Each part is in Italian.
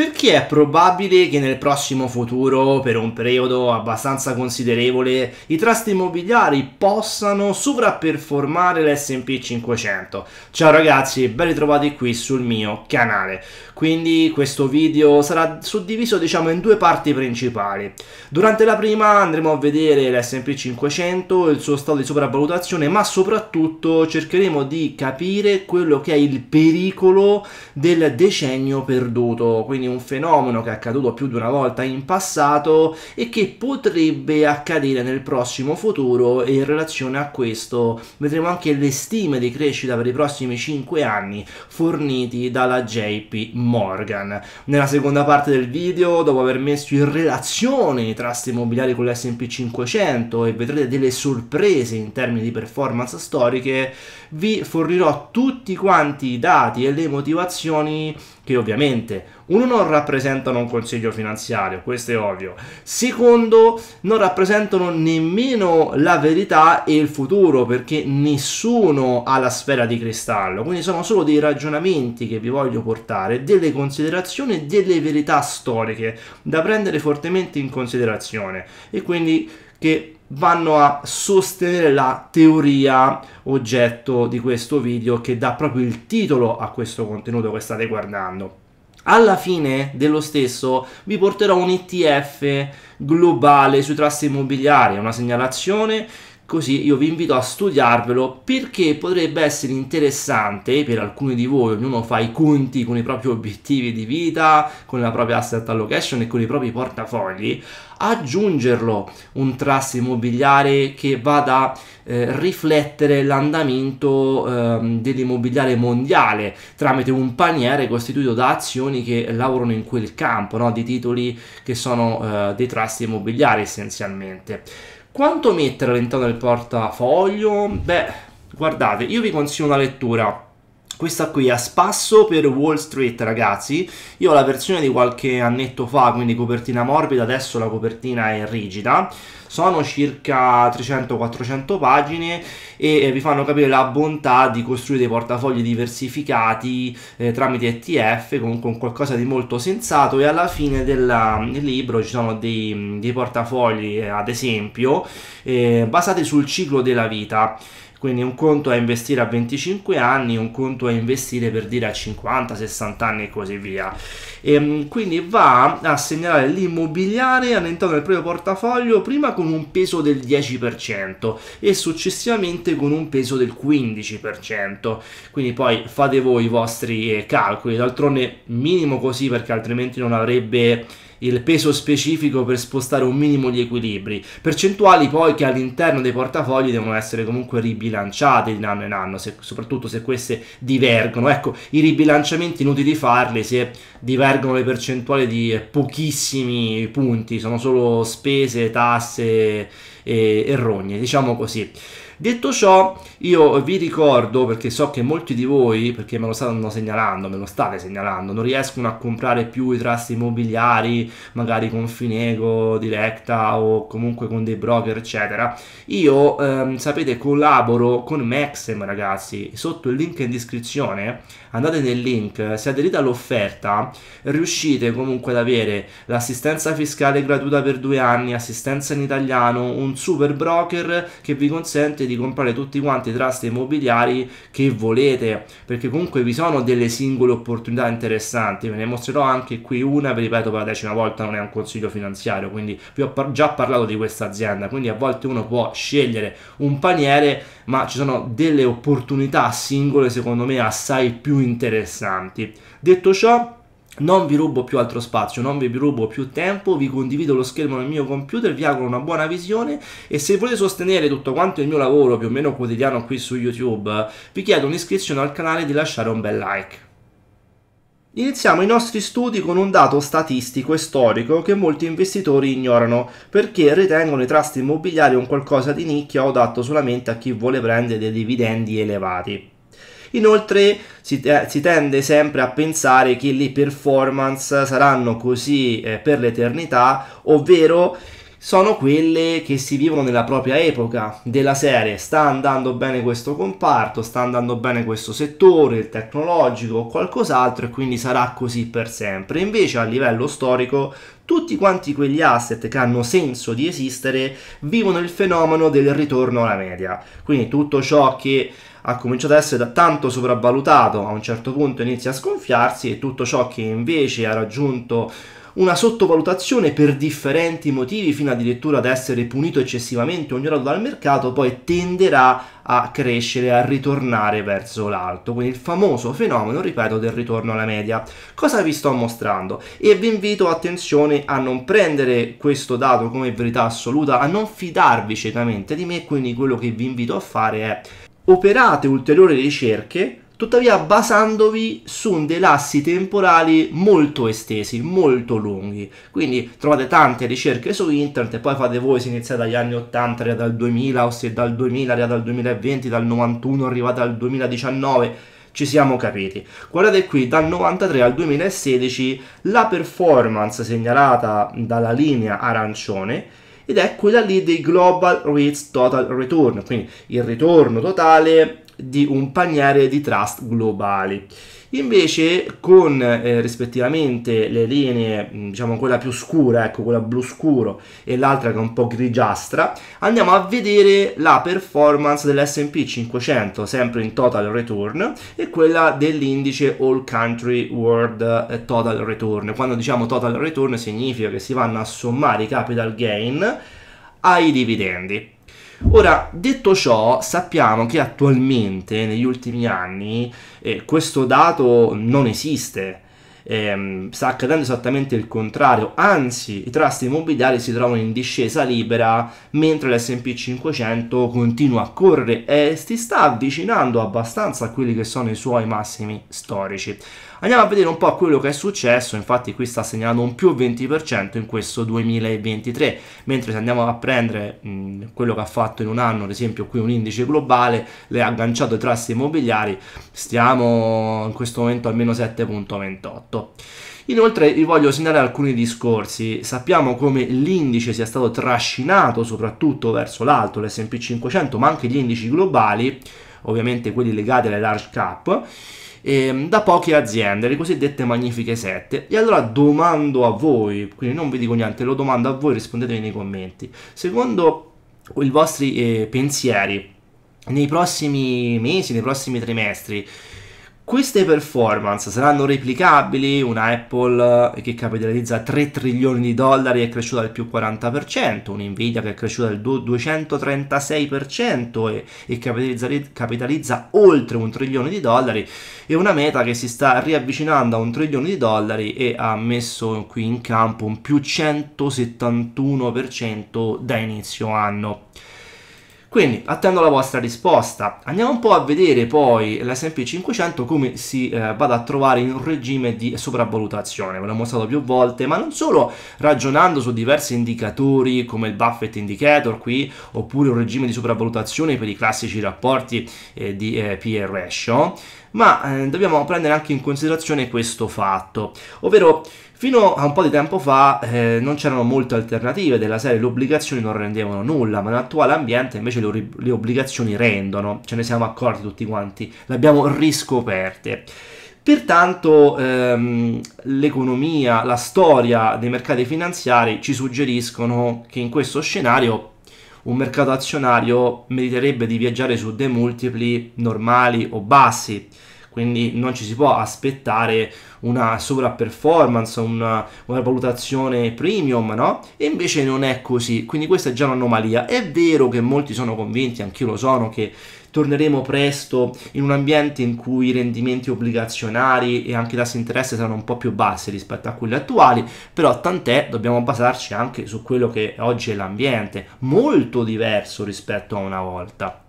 perché è probabile che nel prossimo futuro, per un periodo abbastanza considerevole, i trust immobiliari possano sovrapperformare l'SP 500. Ciao ragazzi, ben ritrovati qui sul mio canale. Quindi questo video sarà suddiviso diciamo in due parti principali. Durante la prima andremo a vedere l'SP 500, il suo stato di sopravvalutazione, ma soprattutto cercheremo di capire quello che è il pericolo del decennio perduto. Quindi un fenomeno che è accaduto più di una volta in passato e che potrebbe accadere nel prossimo futuro e in relazione a questo vedremo anche le stime di crescita per i prossimi 5 anni forniti dalla JP Morgan. Nella seconda parte del video, dopo aver messo in relazione i trust immobiliari con l'S&P 500 e vedrete delle sorprese in termini di performance storiche, vi fornirò tutti quanti i dati e le motivazioni che ovviamente uno non rappresentano un consiglio finanziario, questo è ovvio. Secondo, non rappresentano nemmeno la verità e il futuro, perché nessuno ha la sfera di cristallo, quindi sono solo dei ragionamenti che vi voglio portare, delle considerazioni, delle verità storiche da prendere fortemente in considerazione e quindi che vanno a sostenere la teoria oggetto di questo video che dà proprio il titolo a questo contenuto che state guardando. Alla fine dello stesso vi porterò un ETF globale sui trust immobiliari, una segnalazione Così io vi invito a studiarvelo perché potrebbe essere interessante per alcuni di voi, ognuno fa i conti con i propri obiettivi di vita, con la propria asset allocation e con i propri portafogli, aggiungerlo un trust immobiliare che vada a eh, riflettere l'andamento eh, dell'immobiliare mondiale tramite un paniere costituito da azioni che lavorano in quel campo, no? di titoli che sono eh, dei trust immobiliari essenzialmente. Quanto mettere all'interno del portafoglio? Beh, guardate, io vi consiglio una lettura questa qui è a spasso per Wall Street ragazzi io ho la versione di qualche annetto fa quindi copertina morbida adesso la copertina è rigida sono circa 300-400 pagine e eh, vi fanno capire la bontà di costruire dei portafogli diversificati eh, tramite ETF con, con, qualcosa di molto sensato e alla fine della, del libro ci sono dei, dei portafogli eh, ad esempio eh, basati sul ciclo della vita quindi un conto è investire a 25 anni, un conto è investire per dire a 50, 60 anni e così via. E, ehm, quindi va a segnalare l'immobiliare all'interno del proprio portafoglio prima con un peso del 10% e successivamente con un peso del 15%. Quindi poi fate voi i vostri eh, calcoli, d'altronde minimo così perché altrimenti non avrebbe il peso specifico per spostare un minimo gli equilibri, percentuali poi che all'interno dei portafogli devono essere comunque ribilanciate di anno in anno, se, soprattutto se queste divergono. Ecco, i ribilanciamenti inutili farli se divergono le percentuali di pochissimi punti, sono solo spese, tasse e, e rogne, diciamo così. Detto ciò, io vi ricordo, perché so che molti di voi, perché me lo stanno segnalando, me lo state segnalando, non riescono a comprare più i trust immobiliari, magari con Finego, Directa o comunque con dei broker, eccetera. Io, ehm, sapete, collaboro con Maxim, ragazzi, sotto il link in descrizione, andate nel link, se aderite all'offerta, riuscite comunque ad avere l'assistenza fiscale gratuita per due anni, assistenza in italiano, un super broker che vi consente di di comprare tutti quanti i trust immobiliari che volete perché comunque vi sono delle singole opportunità interessanti ve ne mostrerò anche qui una vi ripeto per la decima volta non è un consiglio finanziario quindi vi ho par già parlato di questa azienda quindi a volte uno può scegliere un paniere ma ci sono delle opportunità singole secondo me assai più interessanti detto ciò non vi rubo più altro spazio, non vi rubo più tempo, vi condivido lo schermo nel mio computer, vi auguro una buona visione e se volete sostenere tutto quanto il mio lavoro più o meno quotidiano qui su YouTube, vi chiedo un'iscrizione al canale e di lasciare un bel like. Iniziamo i nostri studi con un dato statistico e storico che molti investitori ignorano perché ritengono i trust immobiliari un qualcosa di nicchia o dato solamente a chi vuole prendere dei dividendi elevati. Inoltre si, eh, si, tende sempre a pensare che le performance saranno così eh, per l'eternità, ovvero sono quelle che si vivono nella propria epoca della serie. Sta andando bene questo comparto, sta andando bene questo settore, il tecnologico o qualcos'altro e quindi sarà così per sempre. Invece a livello storico tutti quanti quegli asset che hanno senso di esistere vivono il fenomeno del ritorno alla media. Quindi tutto ciò che ha cominciato ad essere da tanto sopravvalutato a un certo punto inizia a sconfiarsi e tutto ciò che invece ha raggiunto una sottovalutazione per differenti motivi, fino addirittura ad essere punito eccessivamente ogni ignorato dal mercato, poi tenderà a crescere, a ritornare verso l'alto. Quindi il famoso fenomeno, ripeto, del ritorno alla media. Cosa vi sto mostrando? E vi invito, attenzione, a non prendere questo dato come verità assoluta, a non fidarvi ciecamente di me, quindi quello che vi invito a fare è operate ulteriori ricerche tuttavia basandovi su dei lassi temporali molto estesi, molto lunghi. Quindi trovate tante ricerche su internet e poi fate voi se inizia dagli anni 80, dal 2000 o se dal 2000, dal 2020, dal 91 arrivate al 2019 ci siamo capiti. Guardate qui, dal 93 al 2016 la performance segnalata dalla linea arancione ed è quella lì dei Global Rates Total Return, quindi il ritorno totale di un paniere di trust globali. Invece con eh, rispettivamente le linee, mm, diciamo quella più scura, ecco quella blu scuro e l'altra che è un po' grigiastra, andiamo a vedere la performance dell'S&P 500, sempre in total return, e quella dell'indice All Country World eh, Total Return. Quando diciamo total return significa che si vanno a sommare i capital gain ai dividendi. Ora, detto ciò, sappiamo che attualmente, negli ultimi anni, eh, questo dato non esiste. Eh, sta accadendo esattamente il contrario, anzi i trust immobiliari si trovano in discesa libera mentre l'SP 500 continua a correre e si sta avvicinando abbastanza a quelli che sono i suoi massimi storici. Andiamo a vedere un po' quello che è successo, infatti qui sta segnalando un più 20% in questo 2023, mentre se andiamo a prendere mh, quello che ha fatto in un anno, ad esempio qui un indice globale, le ha agganciato i trust immobiliari, stiamo in questo momento al meno 7.28. Inoltre vi voglio segnalare alcuni discorsi. Sappiamo come l'indice sia stato trascinato soprattutto verso l'alto, l'SP 500, ma anche gli indici globali, ovviamente quelli legati alle large cap ehm, da poche aziende, le cosiddette magnifiche 7. E allora domando a voi, quindi non vi dico niente, lo domando a voi, rispondetemi nei commenti. Secondo i vostri eh, pensieri, nei prossimi mesi, nei prossimi trimestri, queste performance saranno replicabili? Una Apple eh, che capitalizza 3 trilioni di dollari è cresciuta del più 40%, un'Nvidia che è cresciuta del 236% e, e capitalizza, capitalizza, oltre un trilione di dollari e una Meta che si sta riavvicinando a un trilione di dollari e ha messo qui in campo un più 171% da inizio anno. Quindi attendo la vostra risposta. Andiamo un po' a vedere poi l'S&P 500 come si eh, vada a trovare in un regime di sopravvalutazione. Ve l'ho mostrato più volte, ma non solo ragionando su diversi indicatori come il Buffett Indicator qui, oppure un regime di sopravvalutazione per i classici rapporti eh, di eh, PE ratio, ma eh, dobbiamo prendere anche in considerazione questo fatto, ovvero Fino a un po' di tempo fa eh, non c'erano molte alternative della serie, le obbligazioni non rendevano nulla, ma nell'attuale ambiente invece le, le obbligazioni rendono, ce ne siamo accorti tutti quanti, le abbiamo riscoperte. Pertanto ehm, l'economia, la storia dei mercati finanziari ci suggeriscono che in questo scenario un mercato azionario meriterebbe di viaggiare su dei multipli normali o bassi, quindi non ci si può aspettare una sovraperformance, una, una valutazione premium, no? E invece non è così, quindi questa è già un'anomalia. È vero che molti sono convinti, anch'io lo sono, che torneremo presto in un ambiente in cui i rendimenti obbligazionari e anche i tassi di interesse saranno un po' più bassi rispetto a quelli attuali, però tant'è dobbiamo basarci anche su quello che oggi è l'ambiente, molto diverso rispetto a una volta.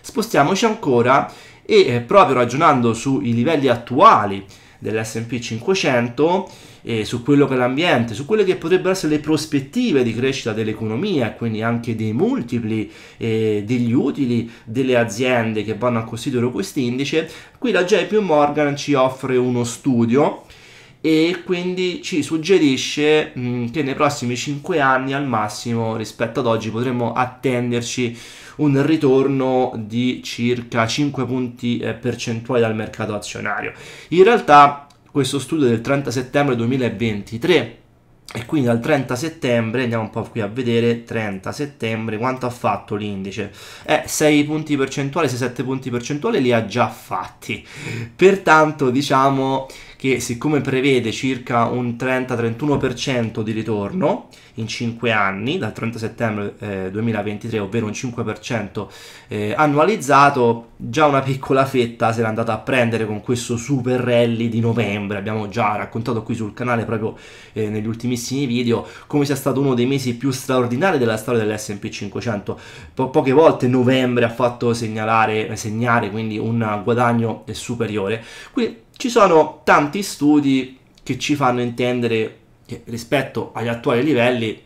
Spostiamoci ancora e eh, proprio ragionando sui livelli attuali dell'SP 500 e su quello che è l'ambiente, su quelle che potrebbero essere le prospettive di crescita dell'economia, quindi anche dei multipli eh, degli utili delle aziende che vanno a costituire questo indice, qui la JP Morgan ci offre uno studio e quindi ci suggerisce mh, mm, che nei prossimi 5 anni al massimo rispetto ad oggi potremmo attenderci un ritorno di circa 5 punti eh, percentuali dal mercato azionario. In realtà questo studio del 30 settembre 2023 e quindi dal 30 settembre andiamo un po' qui a vedere 30 settembre quanto ha fatto l'indice eh, 6 punti percentuali 6-7 punti percentuali li ha già fatti pertanto diciamo che siccome prevede circa un 30-31% di ritorno in 5 anni, dal 30 settembre eh, 2023, ovvero un 5% eh, annualizzato, già una piccola fetta se l'è andata a prendere con questo super rally di novembre. Abbiamo già raccontato qui sul canale proprio eh, negli ultimissimi video come sia stato uno dei mesi più straordinari della storia dell'SP 500. Po- poche volte novembre ha fatto segnalare, segnare quindi un guadagno superiore. Quindi ci sono tanti studi che ci fanno intendere che rispetto agli attuali livelli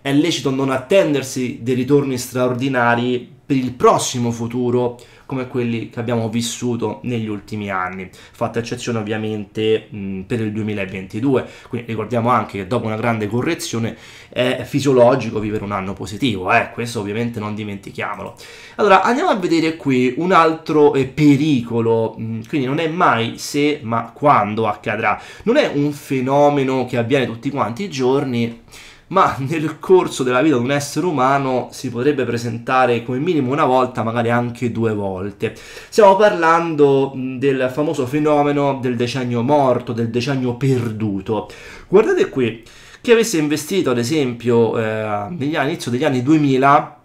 è lecito non attendersi dei ritorni straordinari per il prossimo futuro come quelli che abbiamo vissuto negli ultimi anni, fatta eccezione ovviamente mm, per il 2022, quindi ricordiamo anche che dopo una grande correzione è fisiologico vivere un anno positivo, eh? questo ovviamente non dimentichiamolo. Allora andiamo a vedere qui un altro eh, pericolo, mm, quindi non è mai se ma quando accadrà, non è un fenomeno che avviene tutti quanti i giorni, ma nel corso della vita di un essere umano si potrebbe presentare come minimo una volta, magari anche due volte. Stiamo parlando del famoso fenomeno del decennio morto, del decennio perduto. Guardate qui, chi avesse investito ad esempio eh, negli anni, inizio degli anni 2000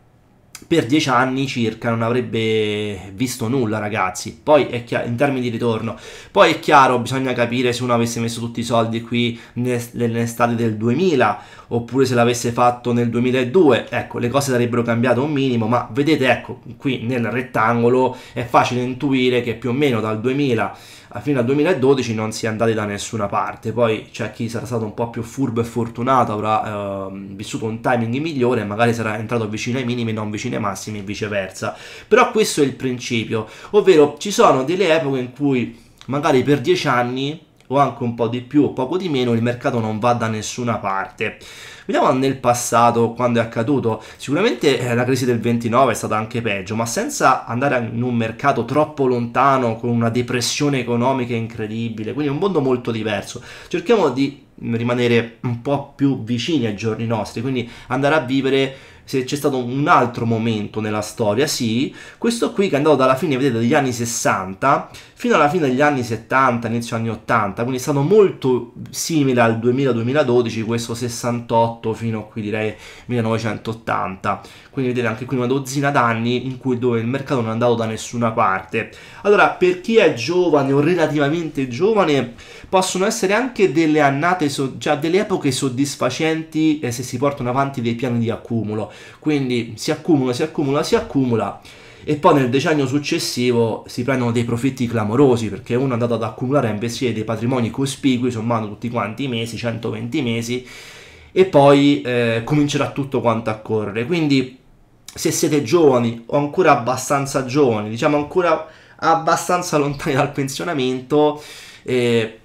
per dieci anni circa non avrebbe visto nulla ragazzi poi è chiaro in termini di ritorno poi è chiaro bisogna capire se uno avesse messo tutti i soldi qui nell'estate del 2000 oppure se l'avesse fatto nel 2002 ecco le cose sarebbero cambiate un minimo ma vedete ecco qui nel rettangolo è facile intuire che più o meno dal 2000 fino al 2012 non si è andati da nessuna parte, poi c'è chi sarà stato un po' più furbo e fortunato, avrà eh, vissuto un timing migliore, magari sarà entrato vicino ai minimi, non vicino ai massimi e viceversa. Però questo è il principio, ovvero ci sono delle epoche in cui magari per 10 anni o anche un po' di più o poco di meno il mercato non va da nessuna parte. Vediamo nel passato quando è accaduto. Sicuramente eh, la crisi del 29 è stata anche peggio, ma senza andare in un mercato troppo lontano con una depressione economica incredibile, quindi un mondo molto diverso. Cerchiamo di mm, rimanere un po' più vicini ai giorni nostri, quindi andare a vivere se c'è stato un altro momento nella storia, sì, questo qui che è andato dalla fine, vedete, degli anni 60 fino alla fine degli anni 70, inizio anni 80, quindi è stato molto simile al 2000-2012, questo 68 1908 fino a qui direi 1980 quindi vedete anche qui una dozzina d'anni in cui dove il mercato non è andato da nessuna parte allora per chi è giovane o relativamente giovane possono essere anche delle annate so già cioè delle epoche soddisfacenti eh, se si portano avanti dei piani di accumulo quindi si accumula si accumula si accumula e poi nel decennio successivo si prendono dei profitti clamorosi perché uno è andato ad accumulare e investire dei patrimoni cospicui sommando tutti quanti i mesi, 120 mesi e poi eh, comincerà tutto quanto a correre. Quindi se siete giovani o ancora abbastanza giovani, diciamo ancora abbastanza lontani dal pensionamento, eh,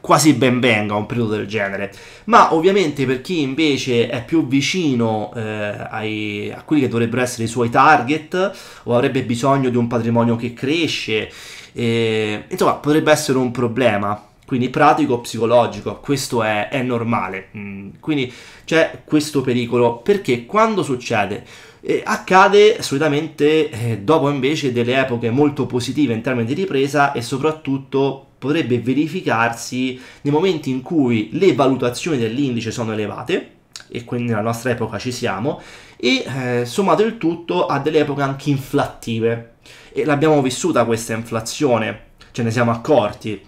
quasi ben venga un periodo del genere. Ma ovviamente per chi invece è più vicino eh, ai, a quelli che dovrebbero essere i suoi target o avrebbe bisogno di un patrimonio che cresce, eh, insomma potrebbe essere un problema quindi pratico psicologico, questo è, è normale, mm. quindi c'è questo pericolo perché quando succede eh, accade solitamente eh, dopo invece delle epoche molto positive in termini di ripresa e soprattutto potrebbe verificarsi nei momenti in cui le valutazioni dell'indice sono elevate e quindi nella nostra epoca ci siamo e eh, sommato il tutto a delle epoche anche inflattive e l'abbiamo vissuta questa inflazione, ce ne siamo accorti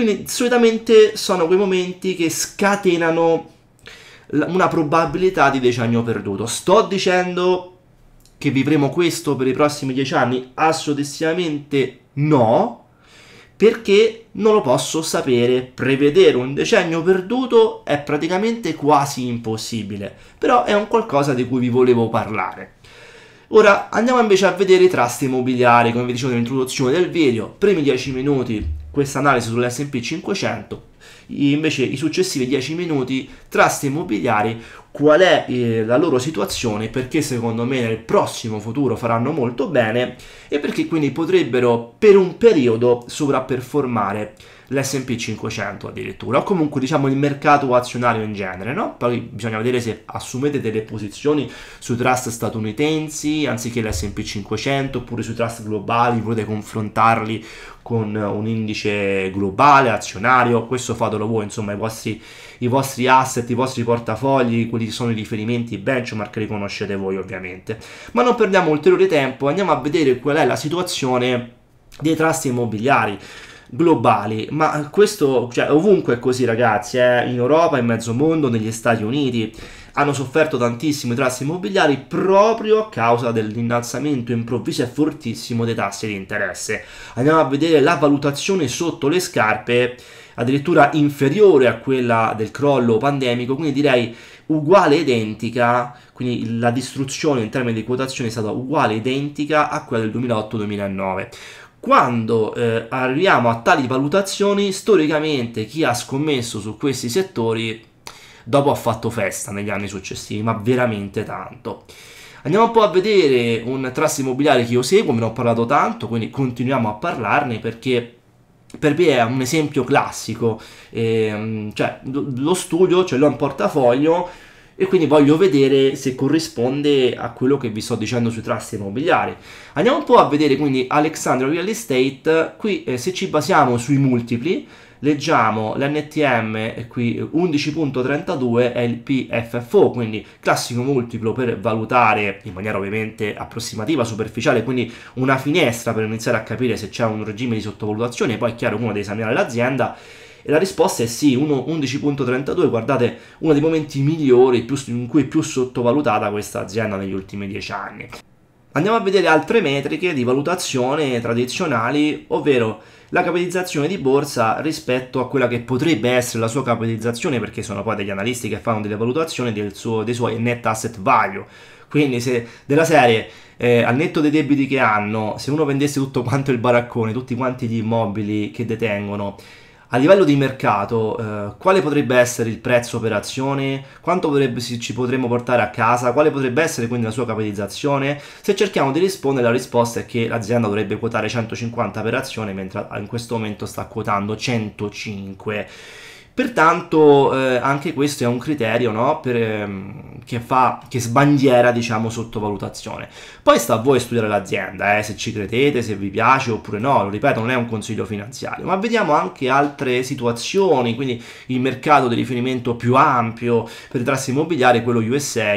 quindi solitamente sono quei momenti che scatenano una probabilità di decennio perduto. Sto dicendo che vivremo questo per i prossimi dieci anni? Assolutissimamente no, perché non lo posso sapere. Prevedere un decennio perduto è praticamente quasi impossibile, però è un qualcosa di cui vi volevo parlare. Ora andiamo invece a vedere i trust immobiliari, come vi dicevo nell'introduzione del video, primi 10 minuti questa analisi sull'SP 500, invece i successivi 10 minuti, trust immobiliari, qual è eh, la loro situazione, perché secondo me nel prossimo futuro faranno molto bene e perché quindi potrebbero per un periodo sovrapperformare l'SP 500 addirittura, o comunque diciamo il mercato azionario in genere, no? Poi bisogna vedere se assumete delle posizioni sui trust statunitensi anziché l'SP 500 oppure sui trust globali, volete confrontarli con un indice globale, azionario, questo fatelo voi, insomma i vostri, i vostri asset, i vostri portafogli, quelli che sono i riferimenti, i benchmark li conoscete voi ovviamente. Ma non perdiamo ulteriore tempo, andiamo a vedere qual è la situazione dei trust immobiliari globali, ma questo cioè, ovunque è così ragazzi, eh? in Europa, in mezzo mondo, negli Stati Uniti hanno sofferto tantissimo i tassi immobiliari proprio a causa dell'innalzamento improvviso e fortissimo dei tassi di interesse. Andiamo a vedere la valutazione sotto le scarpe addirittura inferiore a quella del crollo pandemico, quindi direi uguale identica, quindi la distruzione in termini di quotazione è stata uguale identica a quella del 2008-2009. Quando eh, arriviamo a tali valutazioni, storicamente chi ha scommesso su questi settori dopo ha fatto festa negli anni successivi, ma veramente tanto. Andiamo un po' a vedere un trust immobiliare che io seguo, me ne ho parlato tanto, quindi continuiamo a parlarne perché per me è un esempio classico, ehm, cioè lo studio, ce l'ho in portafoglio e quindi voglio vedere se corrisponde a quello che vi sto dicendo sui trust immobiliari. Andiamo un po' a vedere quindi Alexandria Real Estate, qui eh, se ci basiamo sui multipli, leggiamo l'NTM eh, qui 11.32 è il PFFO, quindi classico multiplo per valutare in maniera ovviamente approssimativa, superficiale, quindi una finestra per iniziare a capire se c'è un regime di sottovalutazione, poi è chiaro che uno deve esaminare l'azienda e la risposta è sì, 11.32, guardate, uno dei momenti migliori più, in cui è più sottovalutata questa azienda negli ultimi 10 anni. Andiamo a vedere altre metriche di valutazione tradizionali, ovvero la capitalizzazione di borsa rispetto a quella che potrebbe essere la sua capitalizzazione, perché sono poi degli analisti che fanno delle valutazioni del suo, dei suoi net asset value. Quindi se della serie eh, al netto dei debiti che hanno, se uno vendesse tutto quanto il baraccone, tutti quanti gli immobili che detengono, a livello di mercato, eh, quale potrebbe essere il prezzo per azione? Quanto potrebbe, ci potremmo portare a casa? Quale potrebbe essere quindi la sua capitalizzazione? Se cerchiamo di rispondere, la risposta è che l'azienda dovrebbe quotare 150 per azione, mentre in questo momento sta quotando 105. Pertanto eh, anche questo è un criterio no? per, ehm, che, fa, che sbandiera diciamo sottovalutazione. Poi sta a voi studiare l'azienda, eh, se ci credete, se vi piace oppure no, lo ripeto non è un consiglio finanziario, ma vediamo anche altre situazioni, quindi il mercato di riferimento più ampio per i trassi immobiliari, quello USA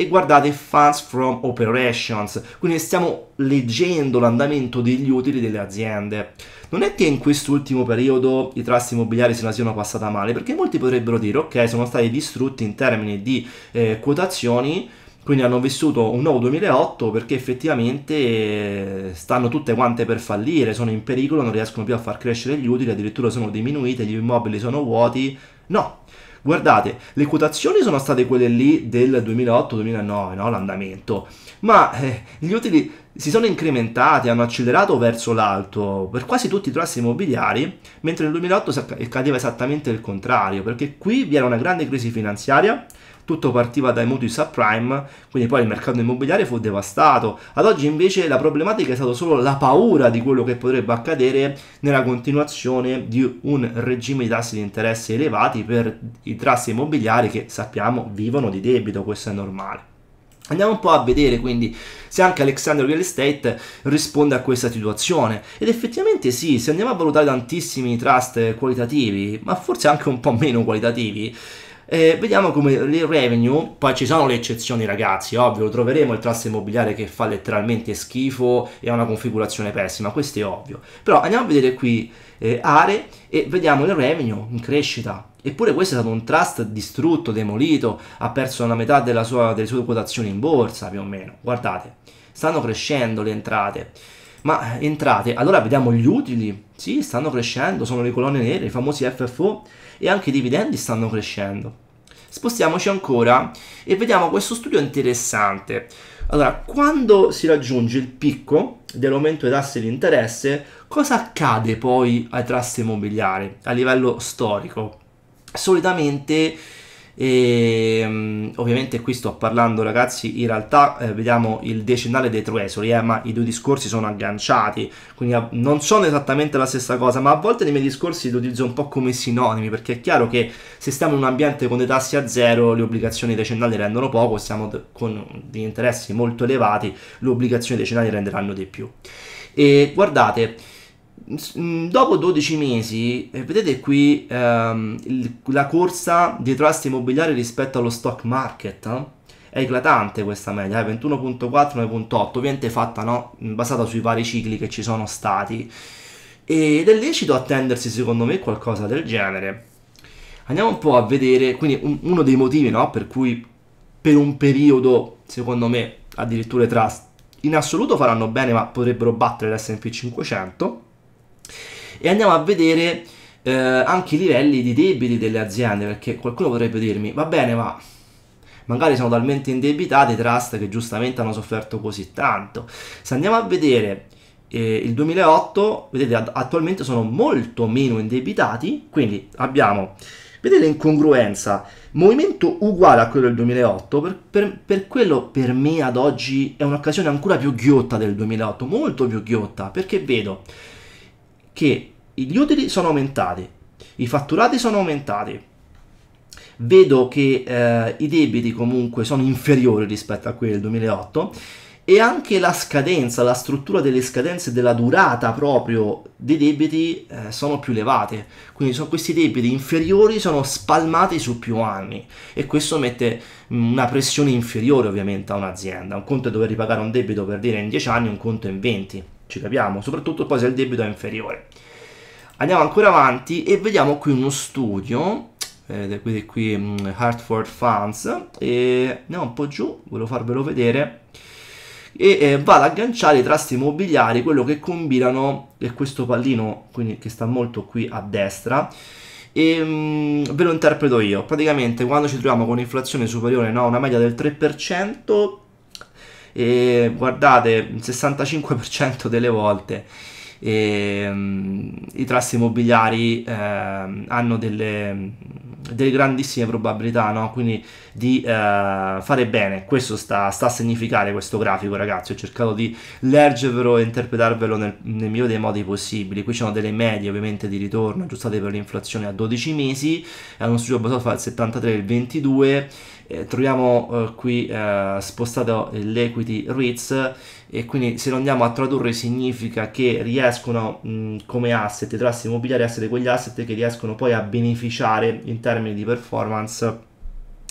e guardate Funds from Operations, quindi stiamo leggendo l'andamento degli utili delle aziende. Non è che in quest'ultimo periodo i trust immobiliari se la siano passata male, perché molti potrebbero dire ok, sono stati distrutti in termini di eh, quotazioni, quindi hanno vissuto un nuovo 2008 perché effettivamente eh, stanno tutte quante per fallire, sono in pericolo, non riescono più a far crescere gli utili, addirittura sono diminuite, gli immobili sono vuoti. No, Guardate, le quotazioni sono state quelle lì del 2008-2009, no? l'andamento, ma eh, gli utili si sono incrementati, hanno accelerato verso l'alto per quasi tutti i trust immobiliari, mentre nel 2008 cadeva esattamente il contrario, perché qui vi era una grande crisi finanziaria, tutto partiva dai mutui subprime, quindi poi il mercato immobiliare fu devastato. Ad oggi invece la problematica è stata solo la paura di quello che potrebbe accadere nella continuazione di un regime di tassi di interesse elevati per i trust immobiliari che sappiamo vivono di debito, questo è normale. Andiamo un po' a vedere quindi se anche Alexander Real Estate risponde a questa situazione. Ed effettivamente sì, se andiamo a valutare tantissimi trust qualitativi, ma forse anche un po' meno qualitativi, eh, vediamo come il revenue, poi ci sono le eccezioni ragazzi, ovvio, lo troveremo il trust immobiliare che fa letteralmente schifo e ha una configurazione pessima, questo è ovvio. Però andiamo a vedere qui eh, aree e vediamo il revenue in crescita. Eppure questo è stato un trust distrutto, demolito, ha perso la metà sua, delle sue quotazioni in borsa più o meno. Guardate, stanno crescendo le entrate. Ma eh, entrate, allora vediamo gli utili, sì, stanno crescendo, sono le colonne nere, i famosi FFO e anche i dividendi stanno crescendo. Spostiamoci ancora e vediamo questo studio interessante. Allora, quando si raggiunge il picco dell'aumento dei tassi di interesse, cosa accade poi ai tassi immobiliari a livello storico? Solitamente e um, ovviamente qui sto parlando ragazzi in realtà eh, vediamo il decennale dei truesoli eh, ma i due discorsi sono agganciati quindi a, ah, non sono esattamente la stessa cosa ma a volte nei miei discorsi li utilizzo un po' come sinonimi perché è chiaro che se stiamo in un ambiente con dei tassi a zero le obbligazioni decennali rendono poco stiamo con degli interessi molto elevati le obbligazioni decennali renderanno di più e guardate Mm, dopo 12 mesi, eh, vedete qui ehm, la corsa dei trust immobiliari rispetto allo stock market. Eh? È eclatante questa media, eh? 21.4, 9.8, ovviamente fatta no? Mm, basata sui vari cicli che ci sono stati. Ed è lecito attendersi, secondo me, qualcosa del genere. Andiamo un po' a vedere, quindi un, uno dei motivi no? per cui per un periodo, secondo me, addirittura i trust in assoluto faranno bene ma potrebbero battere l'S&P 500 e andiamo a vedere eh, anche i livelli di debiti delle aziende, perché qualcuno potrebbe dirmi, va bene, ma magari sono talmente indebitati i trust che giustamente hanno sofferto così tanto. Se andiamo a vedere eh, il 2008, vedete attualmente sono molto meno indebitati, quindi abbiamo, vedete l'incongruenza, movimento uguale a quello del 2008, per, per, per quello per me ad oggi è un'occasione ancora più ghiotta del 2008, molto più ghiotta, perché vedo che gli utili sono aumentati, i fatturati sono aumentati, vedo che eh, i debiti comunque sono inferiori rispetto a quelli del 2008 e anche la scadenza, la struttura delle scadenze, della durata proprio dei debiti eh, sono più elevate, quindi sono questi debiti inferiori sono spalmati su più anni e questo mette mm, una pressione inferiore ovviamente a un'azienda, un conto è dover ripagare un debito per dire in 10 anni, un conto in 20 ci capiamo, soprattutto poi se il debito è inferiore. Andiamo ancora avanti e vediamo qui uno studio, eh, ed è qui, mm, Hartford Funds, e andiamo un po' giù, volevo farvelo vedere, e eh, va ad agganciare i trust immobiliari, quello che combinano, è questo pallino quindi, che sta molto qui a destra, e um, ve lo interpreto io, praticamente quando ci troviamo con inflazione superiore no, a una media del 3%, e guardate il 65% delle volte e, um, i trust immobiliari eh, hanno delle, delle, grandissime probabilità no? quindi di eh, fare bene questo sta, sta, a significare questo grafico ragazzi ho cercato di leggervelo e interpretarvelo nel, nel migliore dei modi possibili qui ci sono delle medie ovviamente di ritorno aggiustate per l'inflazione a 12 mesi è uno studio basato fra il 73 e il 22 eh, troviamo eh, qui eh, spostato l'equity REITs e quindi se lo andiamo a tradurre significa che riescono mh, come asset, i trust immobiliari, a essere quegli asset che riescono poi a beneficiare in termini di performance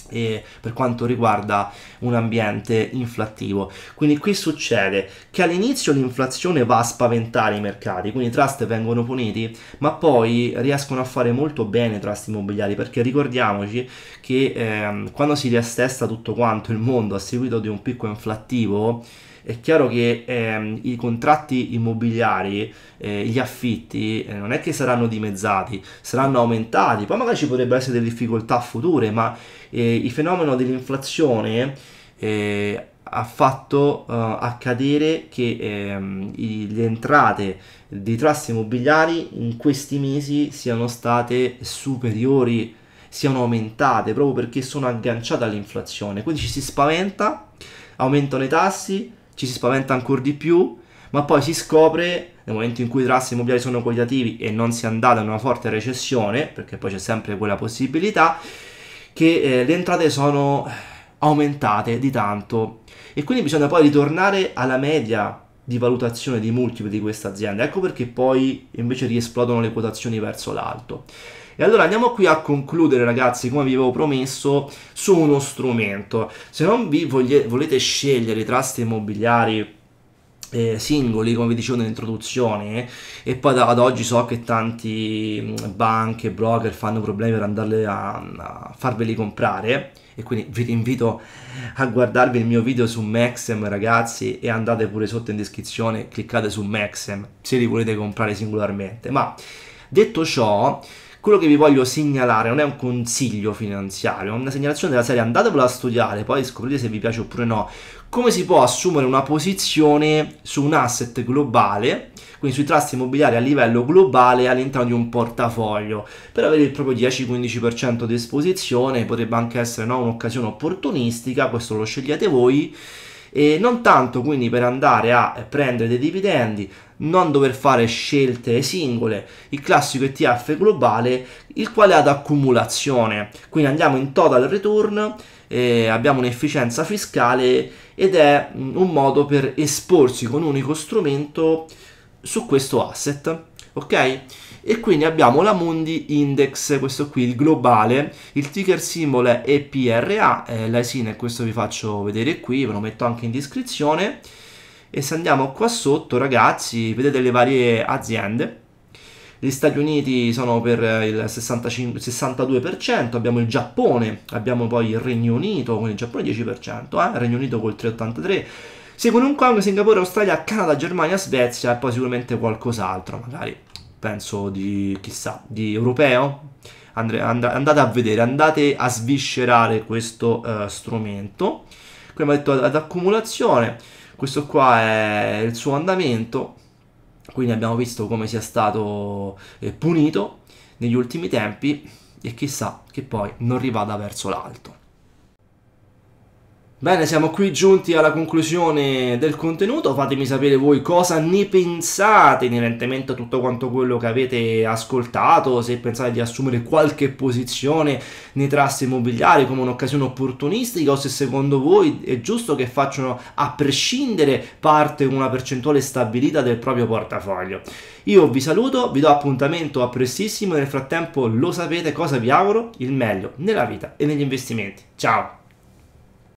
e per quanto riguarda un ambiente inflattivo. Quindi qui succede che all'inizio l'inflazione va a spaventare i mercati, quindi i trust vengono puniti, ma poi riescono a fare molto bene i trust immobiliari perché ricordiamoci che ehm, quando si riassesta tutto quanto il mondo a seguito di un picco inflattivo è chiaro che ehm, i contratti immobiliari, eh, gli affitti, eh, non è che saranno dimezzati, saranno aumentati, poi magari ci potrebbero essere delle difficoltà future, ma eh, il fenomeno dell'inflazione eh, ha fatto uh, accadere che ehm, i, le entrate dei trust immobiliari in questi mesi siano state superiori, siano aumentate proprio perché sono agganciate all'inflazione. Quindi ci si spaventa, aumentano i tassi, ci si spaventa ancora di più, ma poi si scopre nel momento in cui i trust immobiliari sono qualitativi e non si è andata in una forte recessione, perché poi c'è sempre quella possibilità, che eh, le entrate sono aumentate di tanto e quindi bisogna poi ritornare alla media di valutazione di multipli di questa azienda. Ecco perché poi invece riesplodono le quotazioni verso l'alto. E allora andiamo qui a concludere ragazzi, come vi avevo promesso, su uno strumento. Se non vi volete scegliere i trust immobiliari eh, singoli, come vi dicevo nell'introduzione, e poi ad oggi so che tanti mm, banche, broker fanno problemi per andarle a, a farveli comprare e quindi vi invito a guardarvi il mio video su Maxem ragazzi e andate pure sotto in descrizione cliccate su Maxem se li volete comprare singolarmente ma detto ciò quello che vi voglio segnalare non è un consiglio finanziario, è una segnalazione della serie andatevela a studiare, poi scoprite se vi piace oppure no. Come si può assumere una posizione su un asset globale, quindi sui trust immobiliari a livello globale all'interno di un portafoglio, per avere il proprio 10-15% di esposizione, potrebbe anche essere no, un'occasione opportunistica, questo lo scegliete voi. E non tanto quindi per andare a prendere dei dividendi, non dover fare scelte singole, il classico ETF globale, il quale ha ad accumulazione. Quindi andiamo in total return, eh, abbiamo un'efficienza fiscale ed è mm, un modo per esporsi con un unico strumento su questo asset. Ok? E quindi abbiamo la Mundi Index, questo qui, il globale, il ticker simbolo è EPRA, eh, l'ISIN questo vi faccio vedere qui, ve lo metto anche in descrizione e se andiamo qua sotto ragazzi vedete le varie aziende gli Stati Uniti sono per il 65, 62%, abbiamo il Giappone, abbiamo poi il Regno Unito con il Giappone 10%, eh? Regno Unito col 3,83%, seguono Hong Kong, Singapore, Australia, Canada, Germania, Svezia e poi sicuramente qualcos'altro, magari penso di chissà, di europeo. Andre, and, andate a vedere, andate a sviscerare questo uh, strumento. Come ho detto ad, ad accumulazione questo qua è il suo andamento, quindi abbiamo visto come sia stato eh, punito negli ultimi tempi e chissà che poi non rivada verso l'alto. Bene, siamo qui giunti alla conclusione del contenuto, fatemi sapere voi cosa ne pensate inerentemente a tutto quanto quello che avete ascoltato, se pensate di assumere qualche posizione nei trust immobiliari come un'occasione opportunistica o se secondo voi è giusto che facciano a prescindere parte una percentuale stabilita del proprio portafoglio. Io vi saluto, vi do appuntamento a prestissimo e nel frattempo lo sapete cosa vi auguro? Il meglio nella vita e negli investimenti. Ciao!